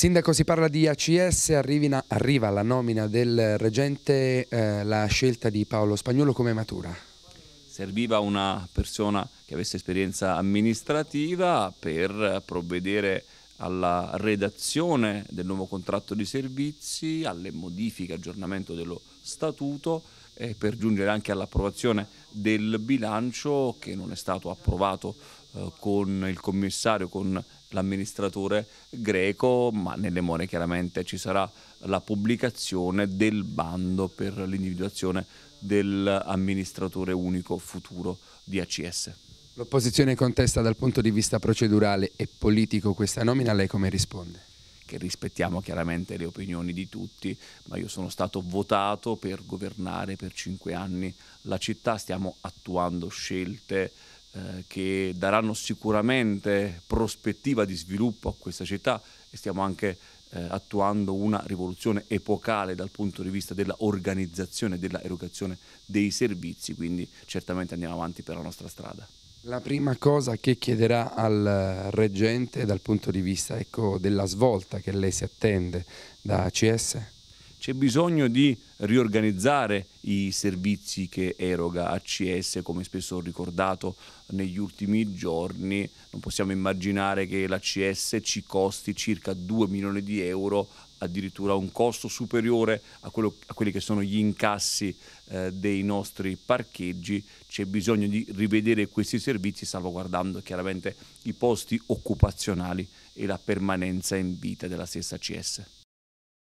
Sindaco, si parla di ACS, arrivina, arriva la nomina del reggente, eh, la scelta di Paolo Spagnolo come matura? Serviva una persona che avesse esperienza amministrativa per provvedere alla redazione del nuovo contratto di servizi, alle modifiche, aggiornamento dello statuto e per giungere anche all'approvazione del bilancio che non è stato approvato eh, con il commissario, con l'amministratore greco, ma nelle more chiaramente ci sarà la pubblicazione del bando per l'individuazione dell'amministratore unico futuro di ACS. L'opposizione contesta dal punto di vista procedurale e politico questa nomina, lei come risponde? che rispettiamo chiaramente le opinioni di tutti, ma io sono stato votato per governare per cinque anni la città, stiamo attuando scelte eh, che daranno sicuramente prospettiva di sviluppo a questa città e stiamo anche eh, attuando una rivoluzione epocale dal punto di vista dell'organizzazione e dell'erogazione dei servizi, quindi certamente andiamo avanti per la nostra strada. La prima cosa che chiederà al reggente dal punto di vista ecco, della svolta che lei si attende da ACS? C'è bisogno di riorganizzare i servizi che eroga ACS, come spesso ho ricordato negli ultimi giorni. Non possiamo immaginare che l'ACS ci costi circa 2 milioni di euro addirittura un costo superiore a, quello, a quelli che sono gli incassi eh, dei nostri parcheggi, c'è bisogno di rivedere questi servizi salvaguardando chiaramente i posti occupazionali e la permanenza in vita della stessa CS.